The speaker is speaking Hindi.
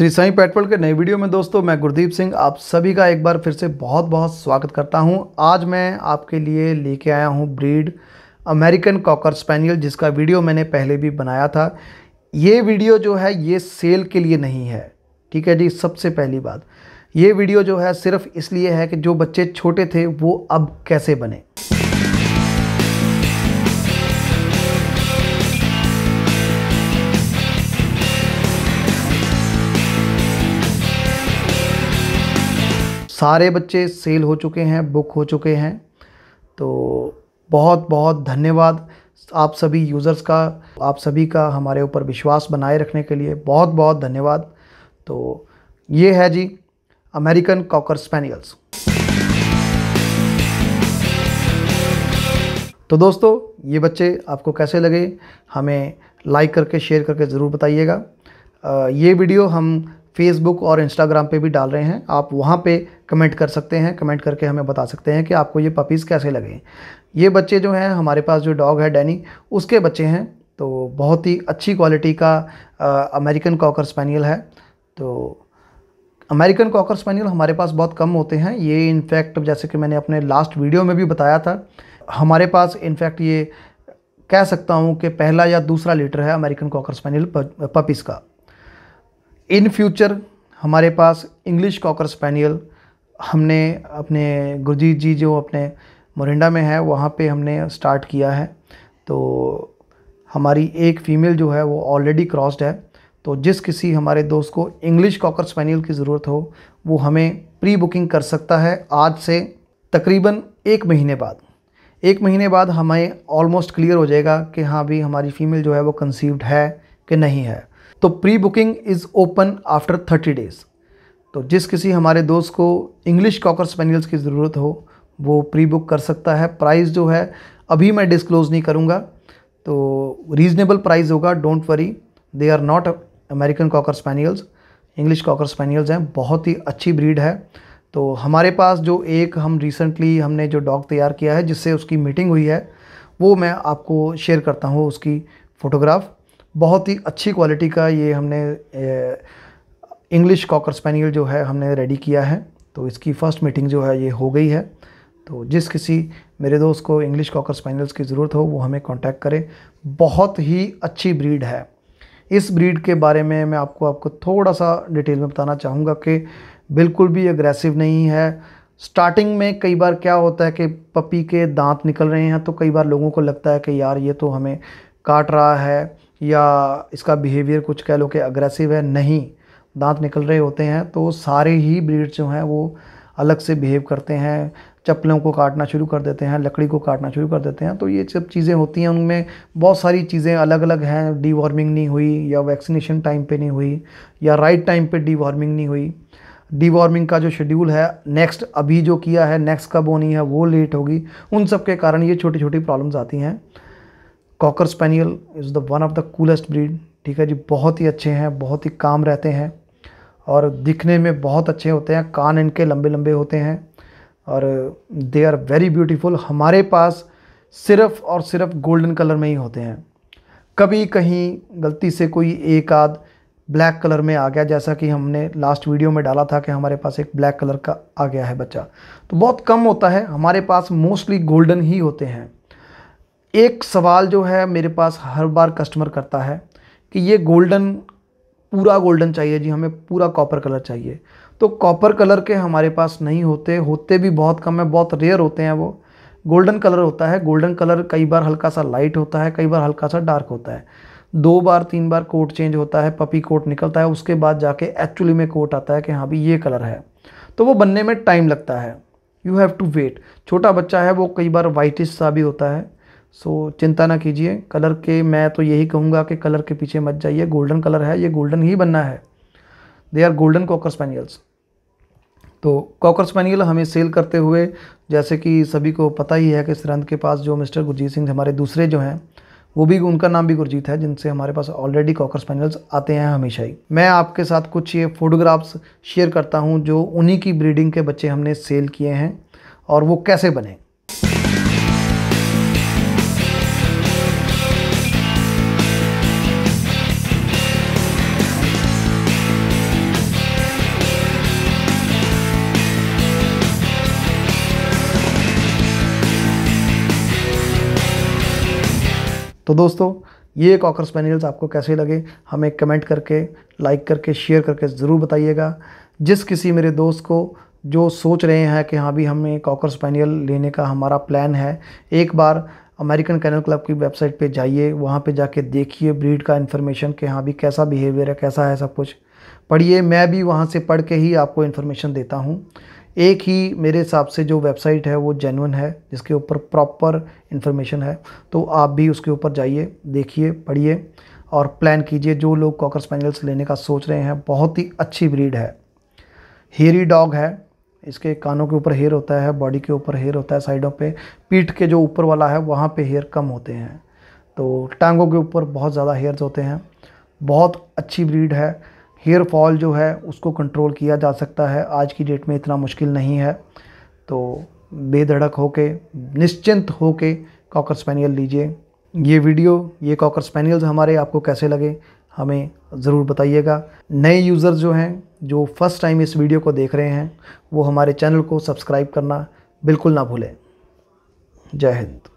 श्री साई पेट्रोल के नई वीडियो में दोस्तों मैं गुरदीप सिंह आप सभी का एक बार फिर से बहुत बहुत स्वागत करता हूं आज मैं आपके लिए लेके आया हूं ब्रीड अमेरिकन कॉकर स्पैनियल जिसका वीडियो मैंने पहले भी बनाया था ये वीडियो जो है ये सेल के लिए नहीं है ठीक है जी सबसे पहली बात ये वीडियो जो है सिर्फ इसलिए है कि जो बच्चे छोटे थे वो अब कैसे बने सारे बच्चे सेल हो चुके हैं बुक हो चुके हैं तो बहुत बहुत धन्यवाद आप सभी यूज़र्स का आप सभी का हमारे ऊपर विश्वास बनाए रखने के लिए बहुत बहुत धन्यवाद तो ये है जी अमेरिकन कॉकर स्पेनियल्स तो दोस्तों ये बच्चे आपको कैसे लगे हमें लाइक करके शेयर करके ज़रूर बताइएगा ये वीडियो हम फेसबुक और इंस्टाग्राम पे भी डाल रहे हैं आप वहाँ पे कमेंट कर सकते हैं कमेंट करके हमें बता सकते हैं कि आपको ये पपीज़ कैसे लगे ये बच्चे जो हैं हमारे पास जो डॉग है डैनी उसके बच्चे हैं तो बहुत ही अच्छी क्वालिटी का अमेरिकन कॉकर स्पैनियल है तो अमेरिकन कॉकर स्पैनियल हमारे पास बहुत कम होते हैं ये इनफैक्ट जैसे कि मैंने अपने लास्ट वीडियो में भी बताया था हमारे पास इनफैक्ट ये कह सकता हूँ कि पहला या दूसरा लीटर है अमेरिकन कॉकर स्पैनियल पपीज़ का इन फ्यूचर हमारे पास इंग्लिश कॉकर स्पैनियल हमने अपने गुरजीत जी जो अपने मोरिंडा में है वहाँ पे हमने स्टार्ट किया है तो हमारी एक फ़ीमेल जो है वो ऑलरेडी क्रॉस्ड है तो जिस किसी हमारे दोस्त को इंग्लिश कॉकर स्पैनियल की ज़रूरत हो वो हमें प्री बुकिंग कर सकता है आज से तकरीबन एक महीने बाद एक महीने बाद हमें ऑलमोस्ट क्लियर हो जाएगा कि हाँ भी हमारी फ़ीमेल जो है वो कंसीव्ड है कि नहीं है तो pre booking is open after thirty days तो जिस किसी हमारे दोस्त को इंग्लिश कॉकर स्पेनियल्स की ज़रूरत हो वो प्री बुक कर सकता है प्राइस जो है अभी मैं डिस्क्लोज़ नहीं करूँगा तो रीज़नेबल प्राइस होगा don't worry they are not American cocker spaniels English cocker spaniels हैं बहुत ही अच्छी ब्रीड है तो हमारे पास जो एक हम रिसेंटली हमने जो डॉग तैयार किया है जिससे उसकी मीटिंग हुई है वो मैं आपको शेयर करता हूँ उसकी फ़ोटोग्राफ़ बहुत ही अच्छी क्वालिटी का ये हमने इंग्लिश कॉकर स्पेनियल जो है हमने रेडी किया है तो इसकी फ़र्स्ट मीटिंग जो है ये हो गई है तो जिस किसी मेरे दोस्त को इंग्लिश कॉकर स्पेनियल्स की ज़रूरत हो वो हमें कांटेक्ट करें बहुत ही अच्छी ब्रीड है इस ब्रीड के बारे में मैं आपको आपको थोड़ा सा डिटेल में बताना चाहूँगा कि बिल्कुल भी अग्रेसिव नहीं है स्टार्टिंग में कई बार क्या होता है कि पपी के दांत निकल रहे हैं तो कई बार लोगों को लगता है कि यार ये तो हमें काट रहा है या इसका बिहेवियर कुछ कह लो कि अग्रेसिव है नहीं दांत निकल रहे होते हैं तो सारे ही ब्रीड जो हैं वो अलग से बिहेव करते हैं चप्पलों को काटना शुरू कर देते हैं लकड़ी को काटना शुरू कर देते हैं तो ये सब चीज़ें होती हैं उनमें बहुत सारी चीज़ें अलग अलग हैं डी वार्मिंग नहीं हुई या वैक्सीनेशन टाइम पे नहीं हुई या राइट टाइम पे डी वार्मिंग नहीं हुई डी वार्मिंग का जो शेड्यूल है नेक्स्ट अभी जो किया है नेक्स्ट कब होनी है वो लेट होगी उन सब के कारण ये छोटी छोटी प्रॉब्लम्स आती हैं cocker spaniel is the one of the coolest breed ठीक है जी बहुत ही अच्छे हैं बहुत ही काम रहते हैं और दिखने में बहुत अच्छे होते हैं कान इनके लंबे लंबे होते हैं और दे आर वेरी ब्यूटीफुल हमारे पास सिर्फ और सिर्फ गोल्डन कलर में ही होते हैं कभी कहीं गलती से कोई एक आध ब्लैक कलर में आ गया जैसा कि हमने लास्ट वीडियो में डाला था कि हमारे पास एक ब्लैक कलर का आ गया है बच्चा तो बहुत कम होता है हमारे पास मोस्टली गोल्डन ही होते हैं एक सवाल जो है मेरे पास हर बार कस्टमर करता है कि ये गोल्डन पूरा गोल्डन चाहिए जी हमें पूरा कॉपर कलर चाहिए तो कॉपर कलर के हमारे पास नहीं होते होते भी बहुत कम है बहुत रेयर होते हैं वो गोल्डन कलर होता है गोल्डन कलर कई बार हल्का सा लाइट होता है कई बार हल्का सा डार्क होता है दो बार तीन बार कोट चेंज होता है पपी कोट निकलता है उसके बाद जाके एक्चुअली में कोट आता है कि हाँ भी ये कलर है तो वो बनने में टाइम लगता है यू हैव टू वेट छोटा बच्चा है वो कई बार वाइटिश सा भी होता है सो so, चिंता ना कीजिए कलर के मैं तो यही कहूँगा कि कलर के पीछे मत जाइए गोल्डन कलर है ये गोल्डन ही बनना है they are golden cocker spaniels तो कॉकर स्पैनियल हमें सेल करते हुए जैसे कि सभी को पता ही है कि सरंद के पास जो मिस्टर गुरजीत सिंह हमारे दूसरे जो हैं वो भी उनका नाम भी गुरजीत है जिनसे हमारे पास ऑलरेडी कॉकर स्पैनियल्स आते हैं हमेशा ही मैं आपके साथ कुछ ये फ़ोटोग्राफ्स शेयर करता हूँ जो उन्हीं की ब्रीडिंग के बच्चे हमने सेल किए हैं और वो कैसे बने तो दोस्तों ये कॉकर स्पेनियल्स आपको कैसे लगे हमें कमेंट करके लाइक करके शेयर करके ज़रूर बताइएगा जिस किसी मेरे दोस्त को जो सोच रहे हैं कि हाँ भी हमें कॉकर स्पेनियल लेने का हमारा प्लान है एक बार अमेरिकन कैनल क्लब की वेबसाइट पे जाइए वहाँ पे जाके देखिए ब्रीड का इन्फॉर्मेशन कि हाँ भी कैसा बिहेवियर है कैसा है सब कुछ पढ़िए मैं भी वहाँ से पढ़ के ही आपको इन्फॉर्मेशन देता हूँ एक ही मेरे हिसाब से जो वेबसाइट है वो जेनवन है जिसके ऊपर प्रॉपर इन्फॉर्मेशन है तो आप भी उसके ऊपर जाइए देखिए पढ़िए और प्लान कीजिए जो लोग कॉकर स्पैनियल्स लेने का सोच रहे हैं बहुत ही अच्छी ब्रीड है हेरी डॉग है इसके कानों के ऊपर हेयर होता है बॉडी के ऊपर हेयर होता है साइडों पे पीठ के जो ऊपर वाला है वहाँ पे हेयर कम होते हैं तो टांगों के ऊपर बहुत ज़्यादा हेयर्स होते हैं बहुत अच्छी ब्रीड है हेयर फॉल जो है उसको कंट्रोल किया जा सकता है आज की डेट में इतना मुश्किल नहीं है तो बेधड़क होके निश्चिंत होके कॉकर स्पैनियल लीजिए ये वीडियो ये कॉकर स्पैनियल्स हमारे आपको कैसे लगे हमें ज़रूर बताइएगा नए यूज़र जो हैं जो फर्स्ट टाइम इस वीडियो को देख रहे हैं वो हमारे चैनल को सब्सक्राइब करना बिल्कुल ना भूलें जय हिंद